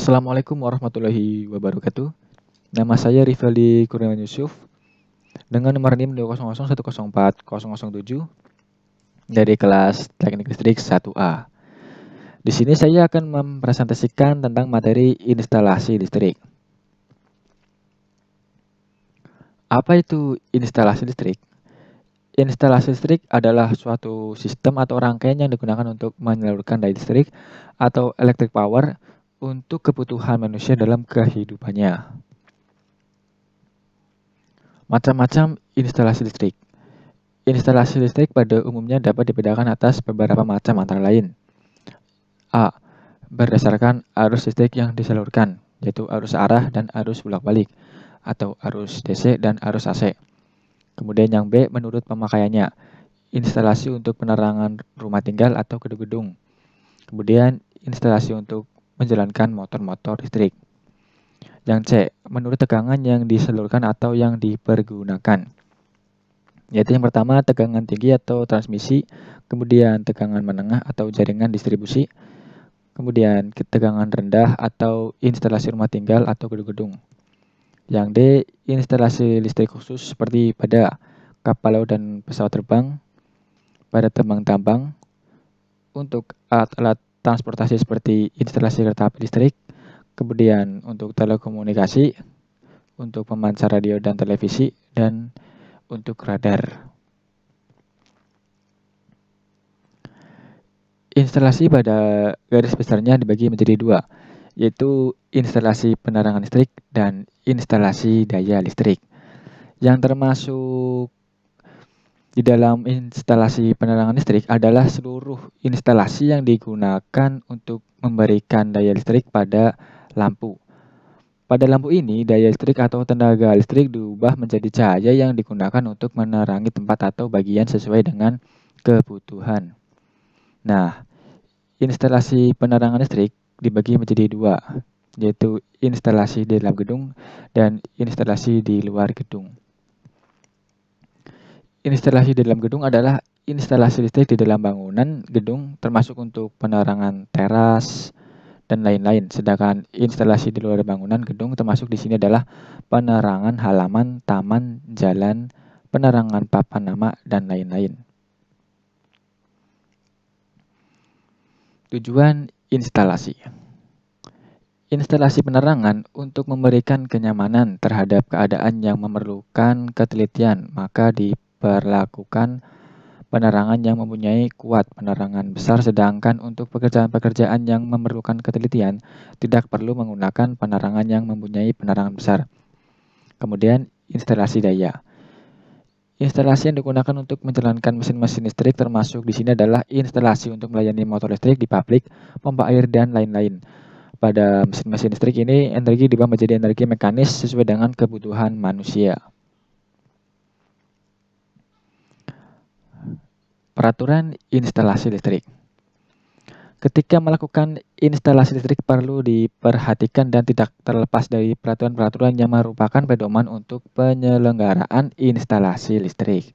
Assalamualaikum warahmatullahi wabarakatuh. Nama saya Rivaldi Kurniawan Yusuf dengan nomor NIM 2001040007 dari kelas Teknik Listrik 1A. Di sini saya akan mempresentasikan tentang materi instalasi listrik. Apa itu instalasi listrik? Instalasi listrik adalah suatu sistem atau rangkaian yang digunakan untuk menyalurkan daya listrik atau electric power untuk kebutuhan manusia dalam kehidupannya. Macam-macam instalasi listrik. Instalasi listrik pada umumnya dapat dibedakan atas beberapa macam antara lain. A. Berdasarkan arus listrik yang disalurkan, yaitu arus arah dan arus bolak-balik, atau arus DC dan arus AC. Kemudian yang B, menurut pemakaiannya, instalasi untuk penerangan rumah tinggal atau gedung-gedung. Kemudian instalasi untuk menjalankan motor-motor listrik. Yang C, menurut tegangan yang diseluruhkan atau yang dipergunakan. Yaitu yang pertama, tegangan tinggi atau transmisi, kemudian tegangan menengah atau jaringan distribusi, kemudian tegangan rendah atau instalasi rumah tinggal atau gedung-gedung. Yang D, instalasi listrik khusus seperti pada kapal laut dan pesawat terbang, pada tembang tambang, untuk alat-alat transportasi seperti instalasi kereta api listrik, kemudian untuk telekomunikasi, untuk pemancar radio dan televisi, dan untuk radar. Instalasi pada garis besarnya dibagi menjadi dua, yaitu instalasi penerangan listrik dan instalasi daya listrik. Yang termasuk di dalam instalasi penerangan listrik adalah seluruh instalasi yang digunakan untuk memberikan daya listrik pada lampu. Pada lampu ini, daya listrik atau tenaga listrik diubah menjadi cahaya yang digunakan untuk menerangi tempat atau bagian sesuai dengan kebutuhan. Nah, instalasi penerangan listrik dibagi menjadi dua, yaitu instalasi di dalam gedung dan instalasi di luar gedung instalasi di dalam gedung adalah instalasi listrik di dalam bangunan gedung termasuk untuk penerangan teras dan lain-lain. Sedangkan instalasi di luar bangunan gedung termasuk di sini adalah penerangan halaman, taman, jalan, penerangan papan nama dan lain-lain. Tujuan instalasi. Instalasi penerangan untuk memberikan kenyamanan terhadap keadaan yang memerlukan ketelitian, maka di berlakukan penerangan yang mempunyai kuat penerangan besar, sedangkan untuk pekerjaan-pekerjaan yang memerlukan ketelitian tidak perlu menggunakan penerangan yang mempunyai penerangan besar. Kemudian, instalasi daya. Instalasi yang digunakan untuk menjalankan mesin-mesin listrik termasuk di sini adalah instalasi untuk melayani motor listrik di pabrik, pompa air, dan lain-lain. Pada mesin-mesin listrik ini, energi dibawa menjadi energi mekanis sesuai dengan kebutuhan manusia. Peraturan instalasi listrik. Ketika melakukan instalasi listrik perlu diperhatikan dan tidak terlepas dari peraturan-peraturan yang merupakan pedoman untuk penyelenggaraan instalasi listrik.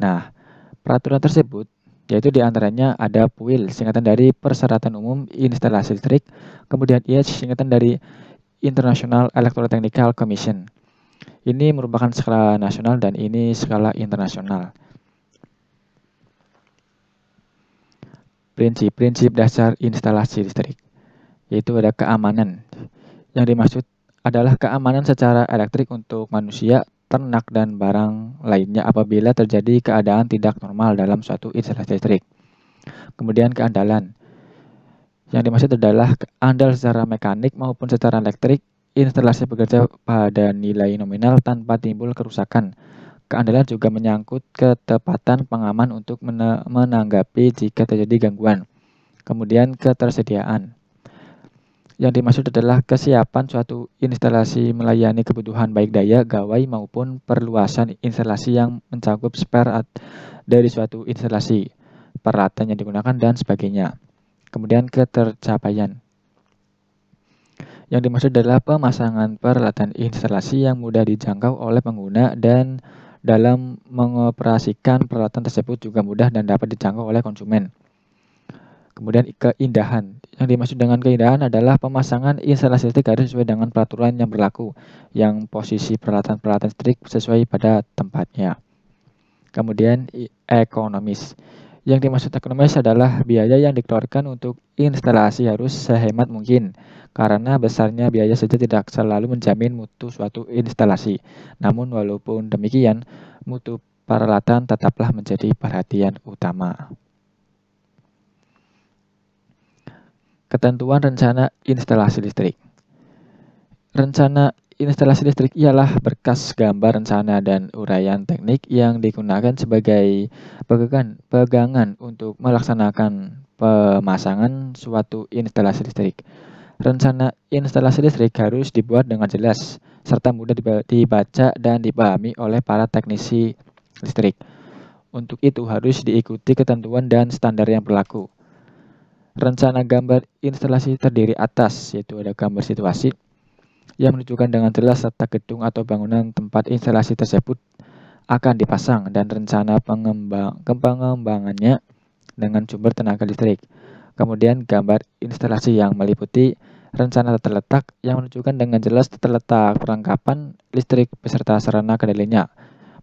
Nah, peraturan tersebut yaitu diantaranya ada PUIL, singkatan dari Persyaratan Umum Instalasi Listrik, kemudian IEC singkatan dari International Electrotechnical Commission. Ini merupakan skala nasional dan ini skala internasional. prinsip-prinsip dasar instalasi listrik, yaitu ada keamanan. Yang dimaksud adalah keamanan secara elektrik untuk manusia, ternak, dan barang lainnya apabila terjadi keadaan tidak normal dalam suatu instalasi listrik. Kemudian keandalan. Yang dimaksud adalah andal secara mekanik maupun secara elektrik, instalasi bekerja pada nilai nominal tanpa timbul kerusakan Keandalan juga menyangkut ketepatan pengaman untuk menanggapi jika terjadi gangguan. Kemudian ketersediaan. Yang dimaksud adalah kesiapan suatu instalasi melayani kebutuhan baik daya, gawai maupun perluasan instalasi yang mencakup spare dari suatu instalasi, peralatan yang digunakan dan sebagainya. Kemudian ketercapaian. Yang dimaksud adalah pemasangan peralatan instalasi yang mudah dijangkau oleh pengguna dan dalam mengoperasikan peralatan tersebut juga mudah dan dapat dijangkau oleh konsumen. Kemudian keindahan. Yang dimaksud dengan keindahan adalah pemasangan instalasi listrik harus sesuai dengan peraturan yang berlaku, yang posisi peralatan-peralatan listrik sesuai pada tempatnya. Kemudian ekonomis. Yang dimaksud ekonomis adalah biaya yang dikeluarkan untuk instalasi harus sehemat mungkin, karena besarnya biaya saja tidak selalu menjamin mutu suatu instalasi. Namun walaupun demikian, mutu peralatan tetaplah menjadi perhatian utama. Ketentuan rencana instalasi listrik. Rencana Instalasi listrik ialah berkas gambar rencana dan uraian teknik yang digunakan sebagai pegangan, pegangan untuk melaksanakan pemasangan suatu instalasi listrik. Rencana instalasi listrik harus dibuat dengan jelas serta mudah dibaca dan dipahami oleh para teknisi listrik. Untuk itu harus diikuti ketentuan dan standar yang berlaku. Rencana gambar instalasi terdiri atas, yaitu ada gambar situasi, yang menunjukkan dengan jelas serta gedung atau bangunan tempat instalasi tersebut akan dipasang dan rencana pengembang, pengembangannya dengan sumber tenaga listrik. Kemudian gambar instalasi yang meliputi rencana terletak yang menunjukkan dengan jelas terletak perlengkapan listrik beserta sarana kendalinya,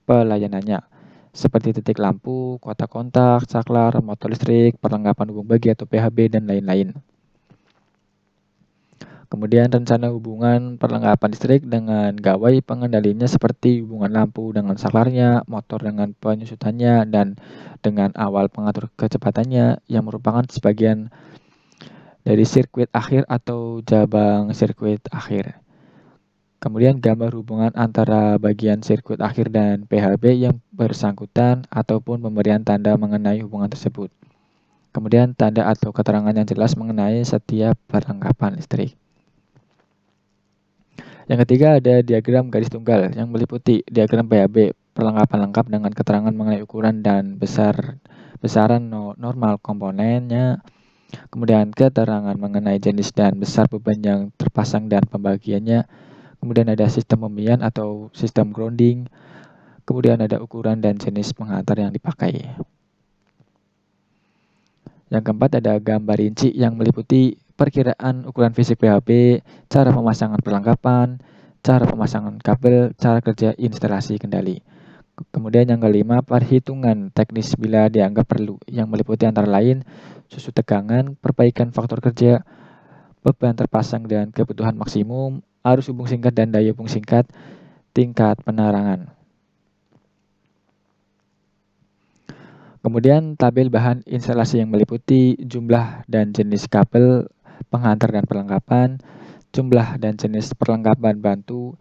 pelayanannya, seperti titik lampu, kotak kontak, saklar, motor listrik, perlengkapan hubung bagi atau PHB, dan lain-lain. Kemudian rencana hubungan perlengkapan listrik dengan gawai pengendalinya seperti hubungan lampu dengan saklarnya, motor dengan penyusutannya, dan dengan awal pengatur kecepatannya yang merupakan sebagian dari sirkuit akhir atau jabang sirkuit akhir. Kemudian gambar hubungan antara bagian sirkuit akhir dan PHB yang bersangkutan ataupun pemberian tanda mengenai hubungan tersebut. Kemudian tanda atau keterangan yang jelas mengenai setiap perlengkapan listrik. Yang ketiga ada diagram garis tunggal yang meliputi diagram PAB, perlengkapan lengkap dengan keterangan mengenai ukuran dan besar besaran no, normal komponennya, kemudian keterangan mengenai jenis dan besar beban yang terpasang dan pembagiannya, kemudian ada sistem pemian atau sistem grounding, kemudian ada ukuran dan jenis pengantar yang dipakai. Yang keempat ada gambar rinci yang meliputi perkiraan ukuran fisik PHP, cara pemasangan perlengkapan, cara pemasangan kabel, cara kerja instalasi kendali. Kemudian yang kelima, perhitungan teknis bila dianggap perlu, yang meliputi antara lain susu tegangan, perbaikan faktor kerja, beban terpasang dan kebutuhan maksimum, arus hubung singkat dan daya hubung singkat, tingkat penerangan. Kemudian tabel bahan instalasi yang meliputi jumlah dan jenis kabel, pengantar dan perlengkapan, jumlah dan jenis perlengkapan bantu,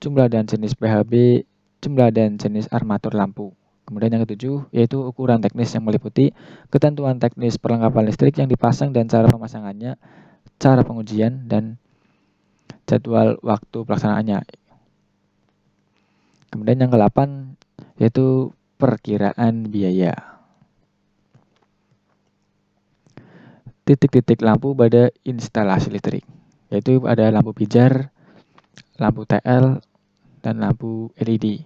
jumlah dan jenis PHB, jumlah dan jenis armatur lampu. Kemudian yang ketujuh, yaitu ukuran teknis yang meliputi ketentuan teknis perlengkapan listrik yang dipasang dan cara pemasangannya, cara pengujian, dan jadwal waktu pelaksanaannya. Kemudian yang ke-8, yaitu perkiraan biaya. titik-titik lampu pada instalasi listrik, yaitu ada lampu pijar, lampu TL, dan lampu LED.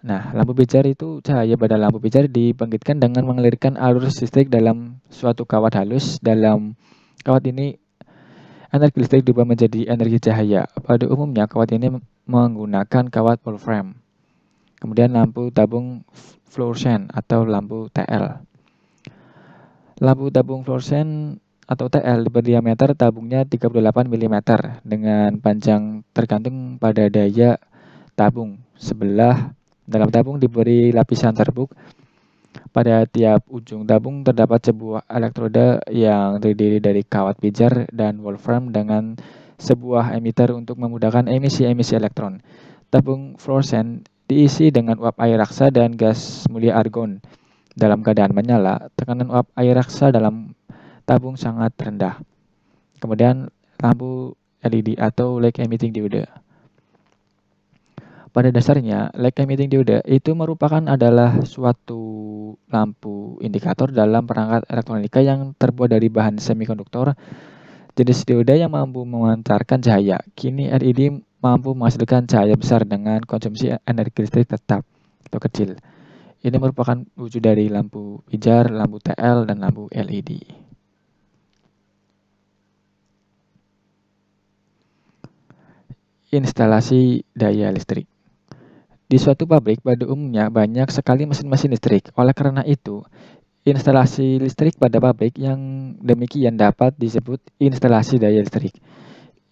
Nah, lampu pijar itu cahaya pada lampu pijar dibangkitkan dengan mengalirkan arus listrik dalam suatu kawat halus. Dalam kawat ini, energi listrik diubah menjadi energi cahaya. Pada umumnya, kawat ini menggunakan kawat full frame. Kemudian lampu tabung fluoresen atau lampu TL. Lampu tabung fluoresen atau TL berdiameter tabungnya 38 mm dengan panjang tergantung pada daya tabung. Sebelah dalam tabung diberi lapisan serbuk. Pada tiap ujung tabung terdapat sebuah elektroda yang terdiri dari kawat pijar dan wolfram dengan sebuah emitter untuk memudahkan emisi-emisi elektron. Tabung fluoresen diisi dengan uap air raksa dan gas mulia argon dalam keadaan menyala, tekanan uap air raksa dalam tabung sangat rendah. Kemudian lampu LED atau light emitting diode. Pada dasarnya, light emitting diode itu merupakan adalah suatu lampu indikator dalam perangkat elektronika yang terbuat dari bahan semikonduktor jenis dioda yang mampu mengantarkan cahaya. Kini LED mampu menghasilkan cahaya besar dengan konsumsi energi listrik tetap atau kecil. Ini merupakan wujud dari lampu pijar, lampu TL, dan lampu LED. Instalasi daya listrik Di suatu pabrik, pada umumnya banyak sekali mesin-mesin listrik. Oleh karena itu, instalasi listrik pada pabrik yang demikian dapat disebut instalasi daya listrik.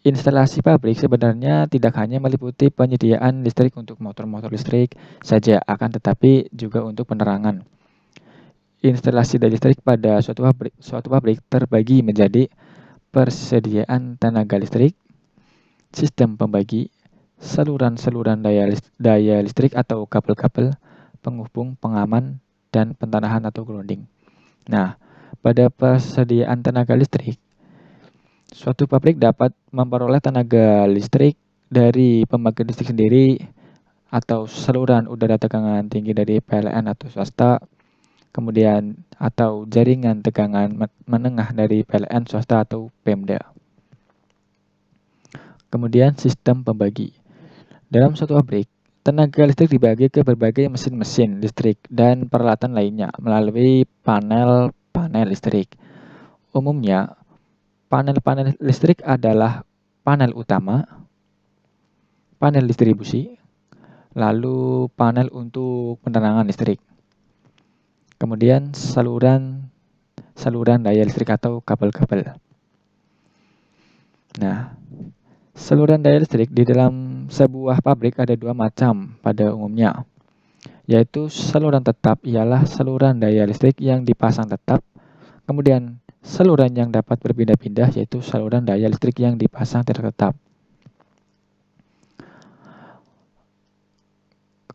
Instalasi pabrik sebenarnya tidak hanya meliputi penyediaan listrik untuk motor-motor listrik saja, akan tetapi juga untuk penerangan. Instalasi daya listrik pada suatu pabrik, suatu pabrik terbagi menjadi persediaan tenaga listrik, sistem pembagi, saluran-saluran daya, listrik, daya listrik atau kabel-kabel, penghubung, pengaman, dan pentanahan atau grounding. Nah, pada persediaan tenaga listrik, Suatu pabrik dapat memperoleh tenaga listrik dari pembangkit listrik sendiri atau saluran udara tegangan tinggi dari PLN atau swasta, kemudian atau jaringan tegangan menengah dari PLN swasta atau Pemda. Kemudian sistem pembagi. Dalam suatu pabrik, tenaga listrik dibagi ke berbagai mesin-mesin listrik dan peralatan lainnya melalui panel-panel listrik. Umumnya, panel-panel listrik adalah panel utama, panel distribusi, lalu panel untuk penerangan listrik. Kemudian saluran saluran daya listrik atau kabel-kabel. Nah, saluran daya listrik di dalam sebuah pabrik ada dua macam pada umumnya, yaitu saluran tetap ialah saluran daya listrik yang dipasang tetap, kemudian Saluran yang dapat berpindah-pindah yaitu saluran daya listrik yang dipasang tetap.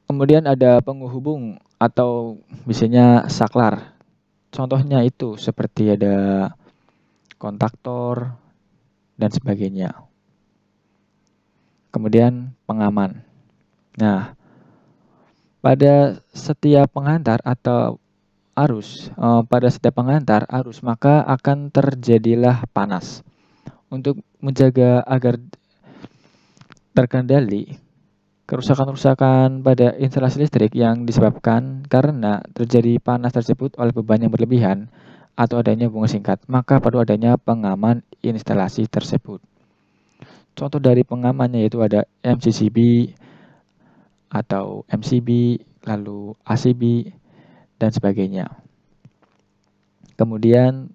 Kemudian ada penghubung atau misalnya saklar. Contohnya itu seperti ada kontaktor dan sebagainya. Kemudian pengaman. Nah, pada setiap pengantar atau arus, e, pada setiap pengantar arus, maka akan terjadilah panas. Untuk menjaga agar terkendali, kerusakan-kerusakan pada instalasi listrik yang disebabkan karena terjadi panas tersebut oleh beban yang berlebihan atau adanya hubungan singkat, maka perlu adanya pengaman instalasi tersebut. Contoh dari pengamannya yaitu ada MCCB atau MCB, lalu ACB, dan sebagainya. Kemudian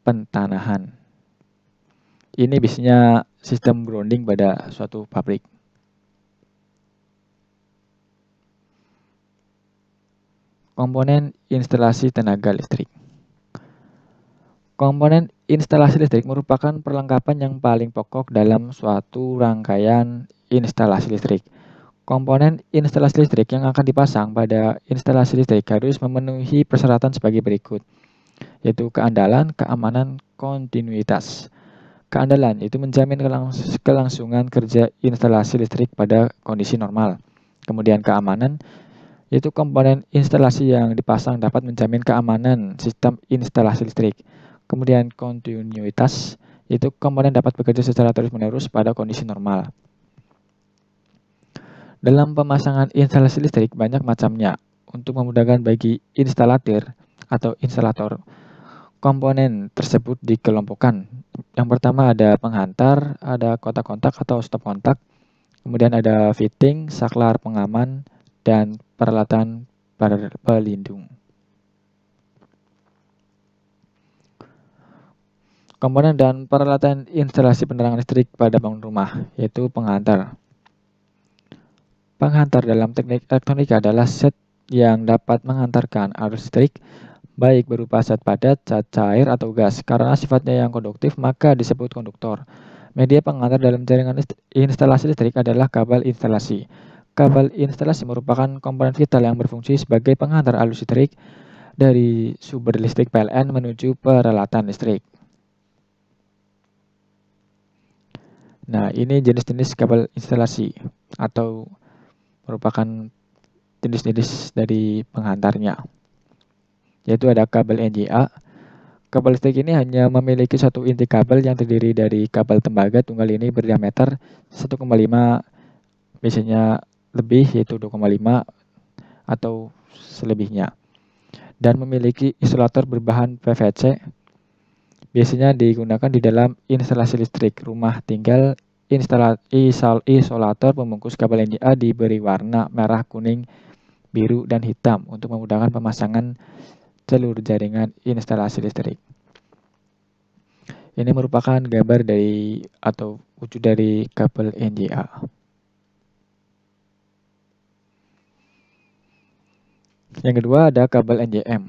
pentanahan. Ini biasanya sistem grounding pada suatu pabrik. Komponen instalasi tenaga listrik. Komponen instalasi listrik merupakan perlengkapan yang paling pokok dalam suatu rangkaian instalasi listrik Komponen instalasi listrik yang akan dipasang pada instalasi listrik harus memenuhi persyaratan sebagai berikut, yaitu keandalan, keamanan, kontinuitas. Keandalan itu menjamin kelangs kelangsungan kerja instalasi listrik pada kondisi normal. Kemudian keamanan, yaitu komponen instalasi yang dipasang dapat menjamin keamanan sistem instalasi listrik. Kemudian kontinuitas, yaitu komponen dapat bekerja secara terus-menerus pada kondisi normal. Dalam pemasangan instalasi listrik banyak macamnya. Untuk memudahkan bagi instalatir atau instalator, komponen tersebut dikelompokkan. Yang pertama ada penghantar, ada kotak kontak atau stop kontak, kemudian ada fitting, saklar pengaman, dan peralatan pelindung. Komponen dan peralatan instalasi penerangan listrik pada bangun rumah, yaitu penghantar. Penghantar dalam teknik elektronik adalah set yang dapat menghantarkan arus listrik baik berupa zat padat, zat cair, atau gas. Karena sifatnya yang konduktif, maka disebut konduktor. Media pengantar dalam jaringan instalasi listrik adalah kabel instalasi. Kabel instalasi merupakan komponen vital yang berfungsi sebagai pengantar arus listrik dari sumber listrik PLN menuju peralatan listrik. Nah, ini jenis-jenis kabel instalasi atau merupakan jenis-jenis dari penghantarnya. Yaitu ada kabel NGA Kabel listrik ini hanya memiliki satu inti kabel yang terdiri dari kabel tembaga tunggal ini berdiameter 1,5 misalnya lebih yaitu 2,5 atau selebihnya. Dan memiliki isolator berbahan PVC biasanya digunakan di dalam instalasi listrik rumah tinggal isol isolator pembungkus kabel NJA diberi warna merah, kuning, biru, dan hitam untuk memudahkan pemasangan celur jaringan instalasi listrik. Ini merupakan gambar dari atau wujud dari kabel NJA. Yang kedua ada kabel NJM.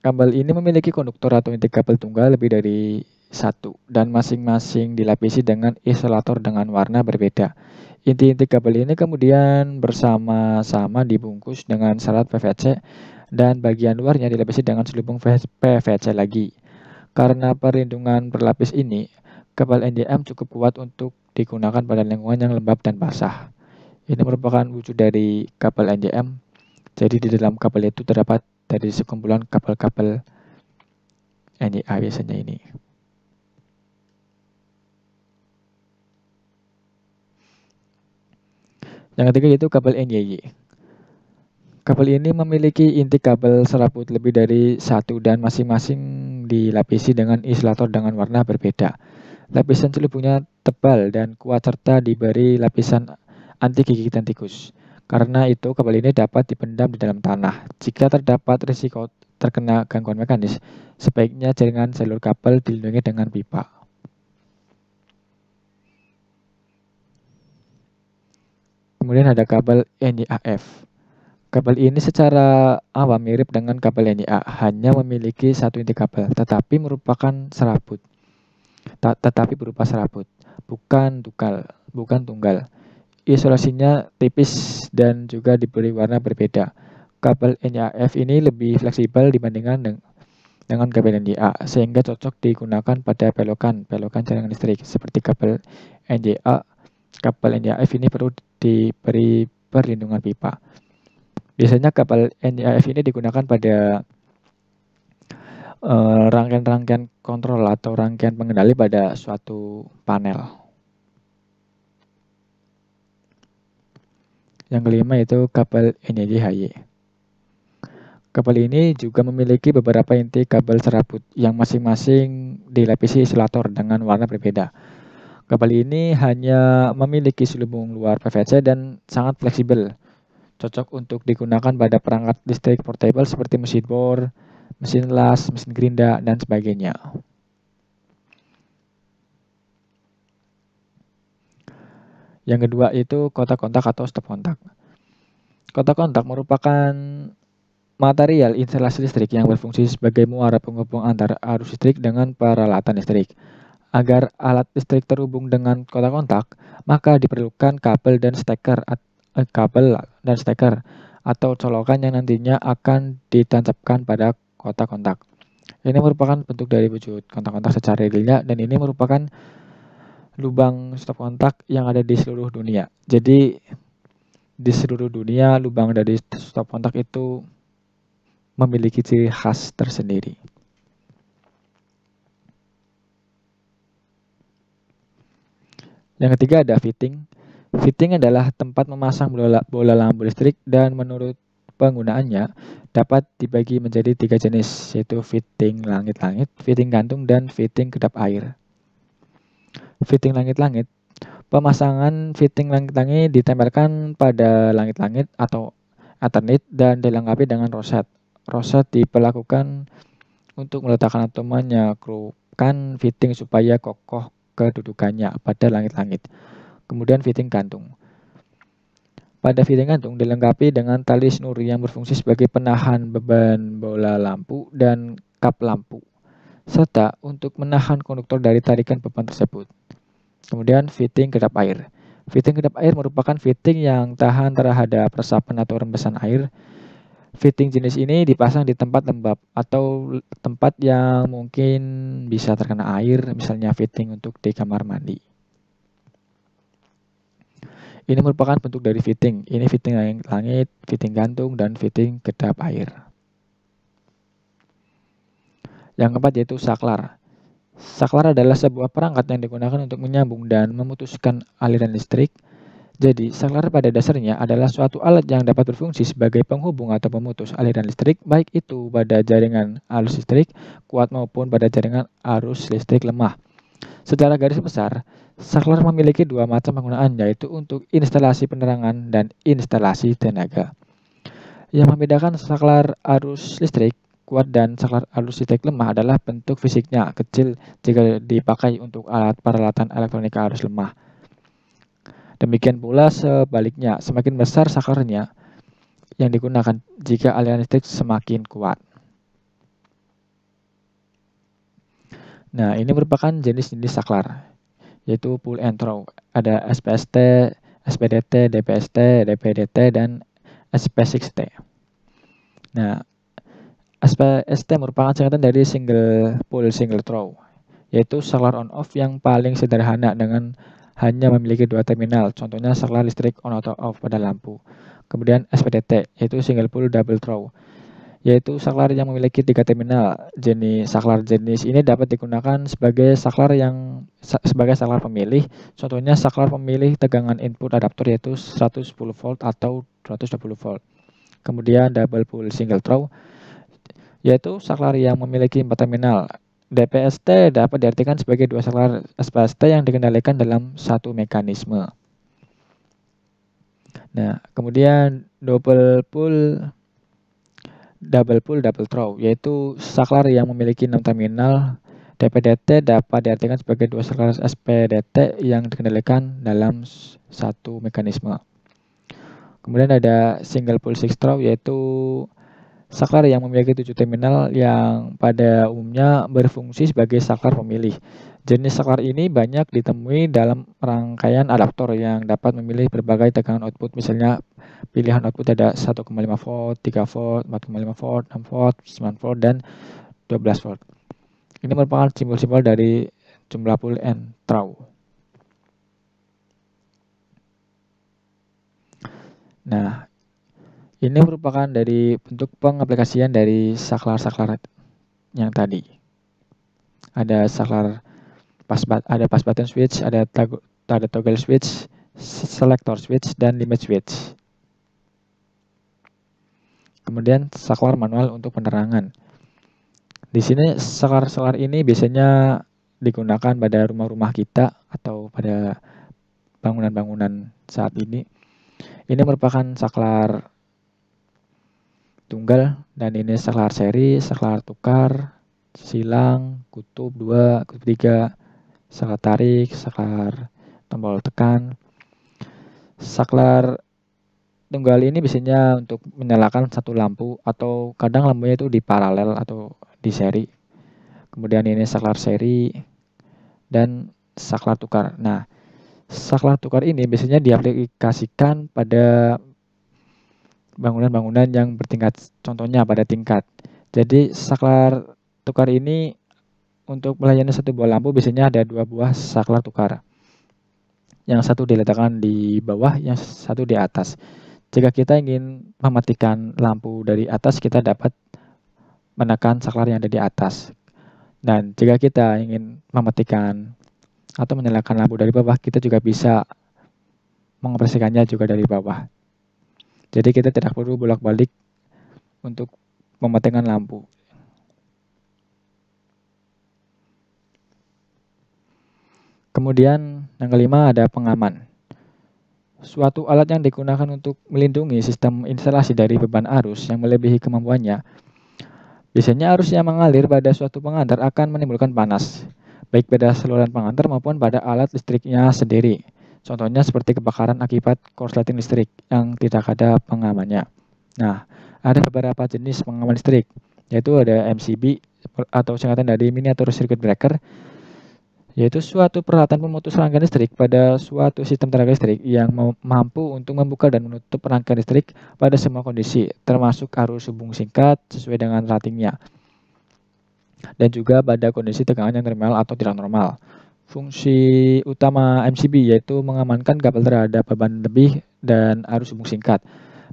Kabel ini memiliki konduktor atau inti kabel tunggal lebih dari satu dan masing-masing dilapisi dengan isolator dengan warna berbeda. Inti-inti kabel ini kemudian bersama-sama dibungkus dengan serat PVC dan bagian luarnya dilapisi dengan selubung PVC lagi. Karena perlindungan berlapis ini, kabel NDM cukup kuat untuk digunakan pada lingkungan yang lembab dan basah. Ini merupakan wujud dari kabel NDM. Jadi di dalam kabel itu terdapat dari sekumpulan kabel-kabel NJA biasanya ini. Yang ketiga yaitu kabel NYY. Kabel ini memiliki inti kabel seraput lebih dari satu dan masing-masing dilapisi dengan isolator dengan warna berbeda. Lapisan celupnya tebal dan kuat serta diberi lapisan anti gigitan tikus. Karena itu, kabel ini dapat dipendam di dalam tanah. Jika terdapat risiko terkena gangguan mekanis, sebaiknya jaringan seluruh kabel dilindungi dengan pipa. kemudian ada kabel NIAF. Kabel ini secara awam mirip dengan kabel NIA, hanya memiliki satu inti kabel, tetapi merupakan serabut. Ta tetapi berupa serabut, bukan tunggal, bukan tunggal. Isolasinya tipis dan juga diberi warna berbeda. Kabel NIAF ini lebih fleksibel dibandingkan deng dengan kabel NJA, sehingga cocok digunakan pada belokan-belokan jaringan listrik, seperti kabel NJA. Kabel NJAF ini perlu diberi perlindungan pipa. Biasanya kapal NIF ini digunakan pada eh, rangkaian-rangkaian uh, kontrol atau rangkaian pengendali pada suatu panel. Yang kelima itu kabel NYDHY. Kabel ini juga memiliki beberapa inti kabel serabut yang masing-masing dilapisi isolator dengan warna berbeda. Kapal ini hanya memiliki selubung luar PVC dan sangat fleksibel. Cocok untuk digunakan pada perangkat listrik portable seperti mesin bor, mesin las, mesin gerinda, dan sebagainya. Yang kedua itu kotak kontak atau stop kontak. Kotak kontak merupakan material instalasi listrik yang berfungsi sebagai muara penghubung antara arus listrik dengan peralatan listrik. Agar alat listrik terhubung dengan kotak kontak, maka diperlukan kabel dan steker eh, kabel dan steker atau colokan yang nantinya akan ditancapkan pada kotak kontak. Ini merupakan bentuk dari wujud kontak-kontak secara realnya dan ini merupakan lubang stop kontak yang ada di seluruh dunia. Jadi di seluruh dunia lubang dari stop kontak itu memiliki ciri khas tersendiri. Yang ketiga ada fitting. Fitting adalah tempat memasang bola, bola lampu listrik dan menurut penggunaannya dapat dibagi menjadi tiga jenis, yaitu fitting langit-langit, fitting gantung, dan fitting kedap air. Fitting langit-langit Pemasangan fitting langit-langit ditempelkan pada langit-langit atau atenit dan dilengkapi dengan roset. Roset diperlakukan untuk meletakkan atau menyekrukan fitting supaya kokoh kedudukannya pada langit-langit. Kemudian fitting gantung. Pada fitting gantung dilengkapi dengan tali snuri yang berfungsi sebagai penahan beban bola lampu dan kap lampu, serta untuk menahan konduktor dari tarikan beban tersebut. Kemudian fitting kedap air. Fitting kedap air merupakan fitting yang tahan terhadap resapan atau rembesan air Fitting jenis ini dipasang di tempat lembab atau tempat yang mungkin bisa terkena air, misalnya fitting untuk di kamar mandi. Ini merupakan bentuk dari fitting. Ini fitting langit, fitting gantung, dan fitting kedap air. Yang keempat yaitu saklar. Saklar adalah sebuah perangkat yang digunakan untuk menyambung dan memutuskan aliran listrik jadi, saklar pada dasarnya adalah suatu alat yang dapat berfungsi sebagai penghubung atau pemutus aliran listrik, baik itu pada jaringan arus listrik kuat maupun pada jaringan arus listrik lemah. Secara garis besar, saklar memiliki dua macam penggunaan, yaitu untuk instalasi penerangan dan instalasi tenaga. Yang membedakan saklar arus listrik kuat dan saklar arus listrik lemah adalah bentuk fisiknya kecil jika dipakai untuk alat peralatan elektronika arus lemah Demikian pula sebaliknya, semakin besar sakarnya yang digunakan jika aliran listrik semakin kuat. Nah, ini merupakan jenis-jenis saklar, yaitu pull and throw. Ada SPST, SPDT, DPST, DPDT, dan SP6T. Nah, SPST merupakan singkatan dari single pull, single throw, yaitu saklar on-off yang paling sederhana dengan hanya memiliki dua terminal, contohnya saklar listrik on atau off pada lampu. Kemudian SPDT, yaitu single pole double throw, yaitu saklar yang memiliki tiga terminal. Jenis saklar jenis ini dapat digunakan sebagai saklar yang sebagai saklar pemilih. Contohnya saklar pemilih tegangan input adaptor yaitu 110 volt atau 220 volt. Kemudian double pole single throw yaitu saklar yang memiliki empat terminal DPST dapat diartikan sebagai dua saklar SPST yang dikendalikan dalam satu mekanisme. Nah, kemudian double pull, double pool double throw yaitu saklar yang memiliki enam terminal DPDT dapat diartikan sebagai dua saklar SPDT yang dikendalikan dalam satu mekanisme. Kemudian ada single pull six throw yaitu Saklar yang memiliki tujuh terminal yang pada umumnya berfungsi sebagai saklar pemilih. Jenis saklar ini banyak ditemui dalam rangkaian adaptor yang dapat memilih berbagai tegangan output, misalnya pilihan output ada 1,5 volt, 3 volt, 4,5 volt, 6 volt, 9 volt, dan 12 volt. Ini merupakan simbol-simbol dari jumlah pool and throw. Nah, ini merupakan dari bentuk pengaplikasian dari saklar-saklar yang tadi. Ada saklar pas ada pas button switch, ada toggle ada toggle switch, selector switch dan limit switch. Kemudian saklar manual untuk penerangan. Di sini saklar-saklar ini biasanya digunakan pada rumah-rumah kita atau pada bangunan-bangunan saat ini. Ini merupakan saklar tunggal dan ini saklar seri, saklar tukar, silang, kutub 2, kutub 3, saklar tarik, saklar tombol tekan. Saklar tunggal ini biasanya untuk menyalakan satu lampu atau kadang lampunya itu di paralel atau di seri. Kemudian ini saklar seri dan saklar tukar. Nah, saklar tukar ini biasanya diaplikasikan pada bangunan-bangunan yang bertingkat, contohnya pada tingkat. Jadi saklar tukar ini untuk melayani satu buah lampu biasanya ada dua buah saklar tukar. Yang satu diletakkan di bawah, yang satu di atas. Jika kita ingin mematikan lampu dari atas, kita dapat menekan saklar yang ada di atas. Dan jika kita ingin mematikan atau menyalakan lampu dari bawah, kita juga bisa mengoperasikannya juga dari bawah. Jadi kita tidak perlu bolak-balik untuk mematikan lampu. Kemudian yang kelima ada pengaman. Suatu alat yang digunakan untuk melindungi sistem instalasi dari beban arus yang melebihi kemampuannya. Biasanya arus yang mengalir pada suatu pengantar akan menimbulkan panas, baik pada saluran pengantar maupun pada alat listriknya sendiri. Contohnya seperti kebakaran akibat korsleting listrik yang tidak ada pengamannya. Nah, ada beberapa jenis pengaman listrik, yaitu ada MCB atau singkatan dari miniatur circuit breaker, yaitu suatu peralatan pemutus rangkaian listrik pada suatu sistem tenaga listrik yang mampu untuk membuka dan menutup rangkaian listrik pada semua kondisi, termasuk arus hubung singkat sesuai dengan ratingnya, dan juga pada kondisi tegangan yang normal atau tidak normal fungsi utama MCB yaitu mengamankan kapal terhadap beban lebih dan arus hubung singkat,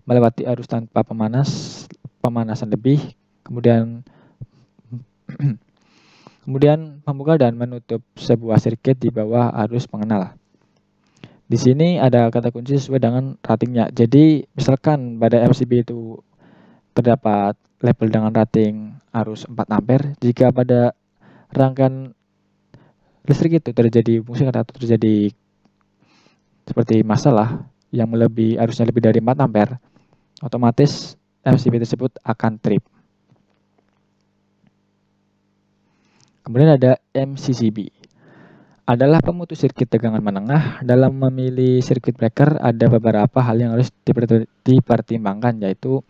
melewati arus tanpa pemanas, pemanasan lebih, kemudian kemudian membuka dan menutup sebuah sirkuit di bawah arus pengenal. Di sini ada kata kunci sesuai dengan ratingnya. Jadi misalkan pada MCB itu terdapat level dengan rating arus 4 ampere, jika pada rangkaian listrik itu terjadi musik atau terjadi seperti masalah yang lebih arusnya lebih dari 4 ampere, otomatis MCB tersebut akan trip. Kemudian ada MCCB. Adalah pemutus sirkuit tegangan menengah. Dalam memilih sirkuit breaker ada beberapa hal yang harus dipertimbangkan yaitu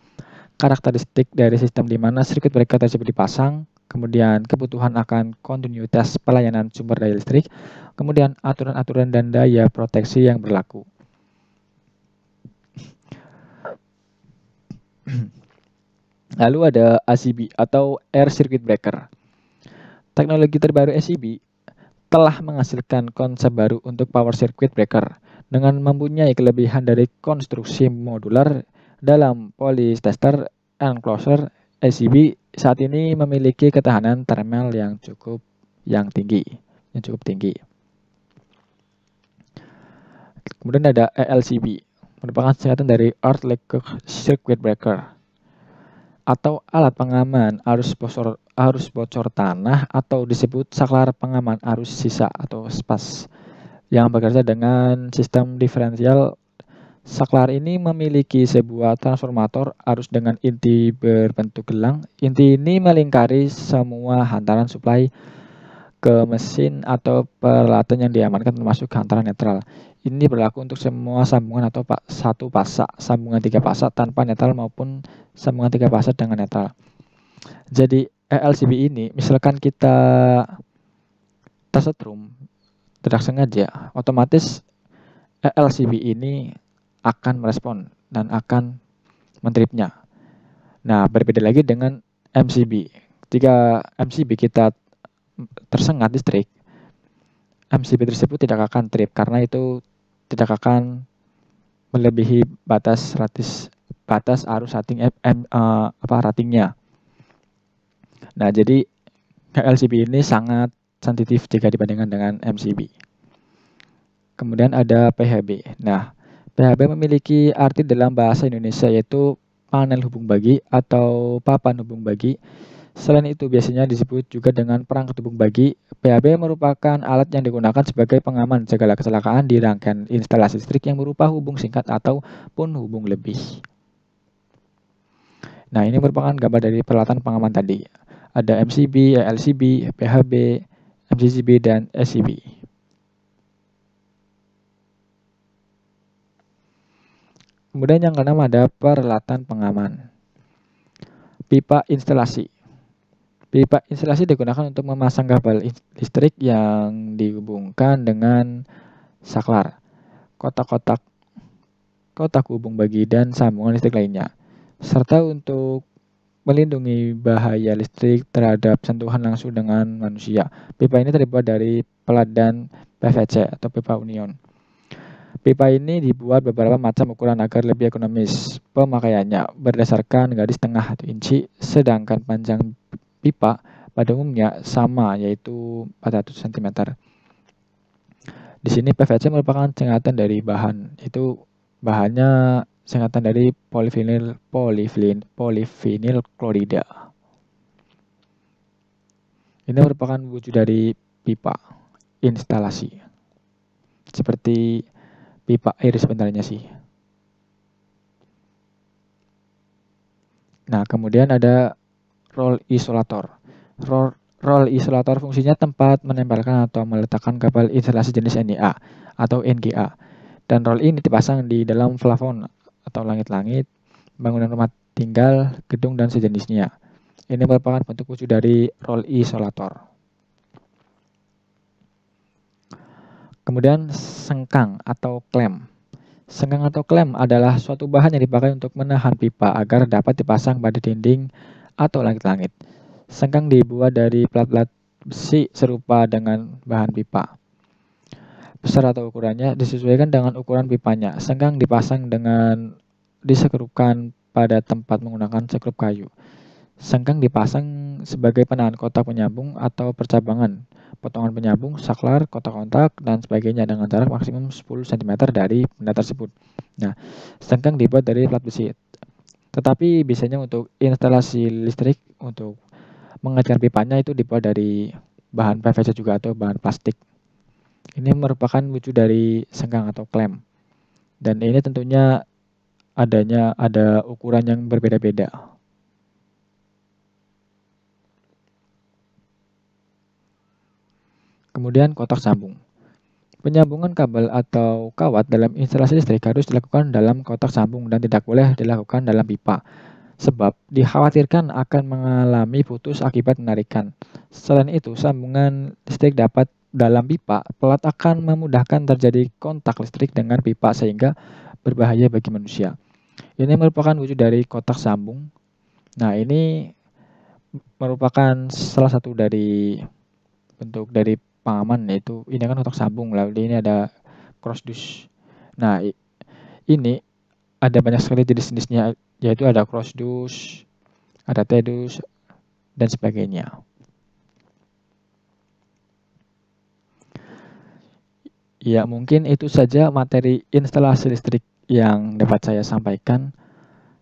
karakteristik dari sistem di mana sirkuit breaker tersebut dipasang, kemudian kebutuhan akan kontinuitas pelayanan sumber daya listrik, kemudian aturan-aturan dan daya proteksi yang berlaku. Lalu ada ACB atau Air Circuit Breaker. Teknologi terbaru ACB telah menghasilkan konsep baru untuk power circuit breaker dengan mempunyai kelebihan dari konstruksi modular dalam polistester enclosure ACB saat ini memiliki ketahanan thermal yang cukup yang tinggi, yang cukup tinggi. Kemudian ada ELCB, merupakan singkatan dari Earth Lake Circuit Breaker atau alat pengaman arus bocor arus bocor tanah atau disebut saklar pengaman arus sisa atau spas yang bekerja dengan sistem diferensial Saklar ini memiliki sebuah transformator arus dengan inti berbentuk gelang. Inti ini melingkari semua hantaran suplai ke mesin atau peralatan yang diamankan termasuk hantaran netral. Ini berlaku untuk semua sambungan atau satu pasak, sambungan tiga pasak tanpa netral maupun sambungan tiga pasak dengan netral. Jadi LCB ini misalkan kita tersetrum tidak sengaja, otomatis LCB ini akan merespon dan akan mentripnya. Nah, berbeda lagi dengan MCB. Ketika MCB kita tersengat listrik, MCB tersebut tidak akan trip karena itu tidak akan melebihi batas ratis batas arus rating eh, uh, apa ratingnya. Nah, jadi LCB ini sangat sensitif jika dibandingkan dengan MCB. Kemudian ada PHB. Nah, PHB nah, memiliki arti dalam bahasa Indonesia yaitu panel hubung bagi atau papan hubung bagi. Selain itu biasanya disebut juga dengan perangkat hubung bagi. PHB merupakan alat yang digunakan sebagai pengaman segala kecelakaan di rangkaian instalasi listrik yang berupa hubung singkat ataupun hubung lebih. Nah, ini merupakan gambar dari peralatan pengaman tadi. Ada MCB, LCB, PHB, MCCB, dan SCB. Kemudian yang keenam ada peralatan pengaman. Pipa instalasi. Pipa instalasi digunakan untuk memasang kabel listrik yang dihubungkan dengan saklar, kotak-kotak, kotak hubung bagi dan sambungan listrik lainnya, serta untuk melindungi bahaya listrik terhadap sentuhan langsung dengan manusia. Pipa ini terbuat dari peladan PVC atau pipa union Pipa ini dibuat beberapa macam ukuran agar lebih ekonomis pemakaiannya berdasarkan garis tengah atau inci, sedangkan panjang pipa pada umumnya sama yaitu 400 cm. Di sini PVC merupakan sengatan dari bahan, itu bahannya sengatan dari polivinil polivinil polivinil klorida. Ini merupakan wujud dari pipa instalasi. Seperti pipa air sebenarnya sih. Nah, kemudian ada roll isolator. Roll, roll isolator fungsinya tempat menempelkan atau meletakkan kabel instalasi jenis NDA atau NGA. Dan roll ini dipasang di dalam plafon atau langit-langit, bangunan rumah tinggal, gedung, dan sejenisnya. Ini merupakan bentuk wujud dari roll isolator. Kemudian sengkang atau klem. Sengkang atau klem adalah suatu bahan yang dipakai untuk menahan pipa agar dapat dipasang pada dinding atau langit-langit. Sengkang dibuat dari plat-plat besi serupa dengan bahan pipa. Besar atau ukurannya disesuaikan dengan ukuran pipanya. Sengkang dipasang dengan disekrupkan pada tempat menggunakan sekrup kayu. Sengkang dipasang sebagai penahan kotak penyambung atau percabangan, potongan penyambung, saklar, kotak-kontak, dan sebagainya dengan jarak maksimum 10 cm dari benda tersebut. Nah, sengkang dibuat dari plat besi. Tetapi biasanya untuk instalasi listrik untuk mengejar pipanya itu dibuat dari bahan PVC juga atau bahan plastik. Ini merupakan wujud dari sengkang atau klem. Dan ini tentunya adanya ada ukuran yang berbeda-beda. Kemudian kotak sambung. Penyambungan kabel atau kawat dalam instalasi listrik harus dilakukan dalam kotak sambung dan tidak boleh dilakukan dalam pipa, sebab dikhawatirkan akan mengalami putus akibat penarikan. Selain itu, sambungan listrik dapat dalam pipa, pelat akan memudahkan terjadi kontak listrik dengan pipa sehingga berbahaya bagi manusia. Ini merupakan wujud dari kotak sambung. Nah, ini merupakan salah satu dari bentuk dari pengaman yaitu ini kan otak sambung lalu ini ada cross dus. Nah ini ada banyak sekali jenis-jenisnya yaitu ada cross dus, ada tedus dan sebagainya. Ya mungkin itu saja materi instalasi listrik yang dapat saya sampaikan.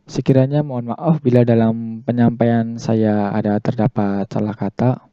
Sekiranya mohon maaf bila dalam penyampaian saya ada terdapat salah kata.